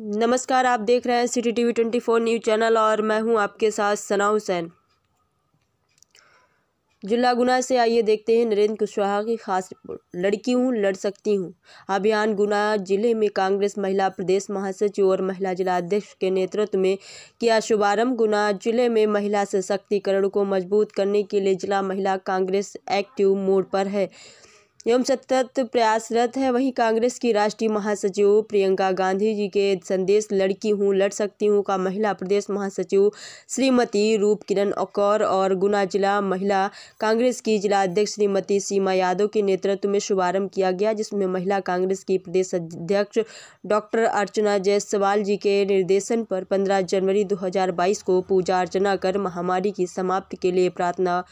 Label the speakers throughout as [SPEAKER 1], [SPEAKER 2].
[SPEAKER 1] नमस्कार आप देख रहे हैं City TV twenty four news channel और मैं हूं आपके साथ सना हुसैन जिला गुना से आइए देखते हैं नरेंद्र कुशवाहा की खास रिपोर्ट लड़की हूं लड़ सकती हूं अभियान गुना जिले में कांग्रेस महिला प्रदेश महासचिव और महिला जिला अध्यक्ष के नेतृत्व में किया शुभारंभ गुना जिले में महिला सशक्तिकरण को मजबूत करने के लिए जिला महिला कांग्रेस एक्टिव मोड पर है एवं सतत प्रयासरत है वहीं कांग्रेस की राष्ट्रीय महासचिव प्रियंका गांधी जी के संदेश लड़की हूँ लड़ सकती हूँ का महिला प्रदेश महासचिव श्रीमती रूप किरण अकौर और गुना जिला महिला कांग्रेस की जिला अध्यक्ष श्रीमती सीमा यादव के नेतृत्व में शुभारंभ किया गया जिसमें महिला कांग्रेस की प्रदेश अध्यक्ष डॉक्टर अर्चना जयसवाल जी के निर्देशन पर पंद्रह जनवरी दो को पूजा अर्चना कर महामारी की समाप्ति के लिए प्रार्थना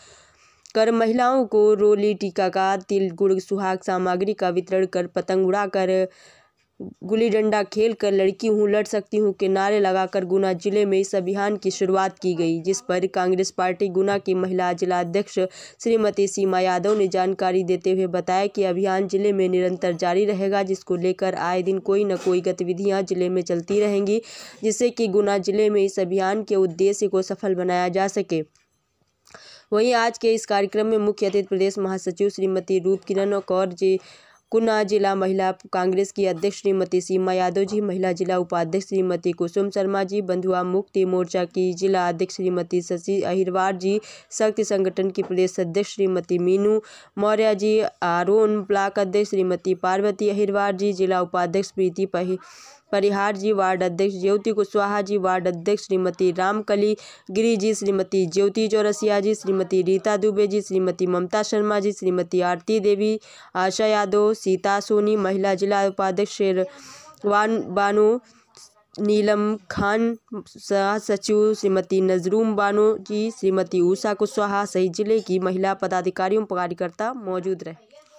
[SPEAKER 1] कर महिलाओं को रोली टीका का तिल गुड़ सुहाग सामग्री का वितरण कर पतंग उड़ाकर गुली डंडा खेल कर लड़की हूँ लड़ सकती हूँ के नारे लगाकर गुना जिले में इस अभियान की शुरुआत की गई जिस पर कांग्रेस पार्टी गुना की महिला जिलाध्यक्ष श्रीमती सीमा यादव ने जानकारी देते हुए बताया कि अभियान जिले में निरंतर जारी रहेगा जिसको लेकर आए दिन कोई न कोई गतिविधियाँ जिले में चलती रहेंगी जिससे कि गुना जिले में इस अभियान के उद्देश्य को सफल बनाया जा सके वहीं आज के इस कार्यक्रम में मुख्य अतिथि प्रदेश महासचिव श्रीमती रूप किरण कौर जी कुना जिला महिला कांग्रेस की अध्यक्ष श्रीमती सीमा यादव जी महिला जिला उपाध्यक्ष श्रीमती कुसुम शर्मा जी बंधुआ मुक्ति मोर्चा की जिला अध्यक्ष श्रीमती शशि अहिरवार जी शक्ति संगठन की प्रदेश अध्यक्ष श्रीमती मीनू मौर्य जी आरोन ब्लॉक अध्यक्ष श्रीमती पार्वती अहिरवार जी जिला उपाध्यक्ष प्रीति पही परिहार जी वार्ड अध्यक्ष ज्योति कुशवाहा जी वार्ड अध्यक्ष श्रीमती रामकली गिरी जी श्रीमती ज्योति चौरसिया जी श्रीमती रीता दुबे जी श्रीमती ममता शर्मा जी श्रीमती आरती देवी आशा यादव सीता सोनी महिला जिला उपाध्यक्ष वान बानो नीलम खान सह सचिव श्रीमती नजरूम बानो जी श्रीमती ऊषा कुशवाहा सहित जिले की महिला पदाधिकारियों कार्यकर्ता मौजूद रहे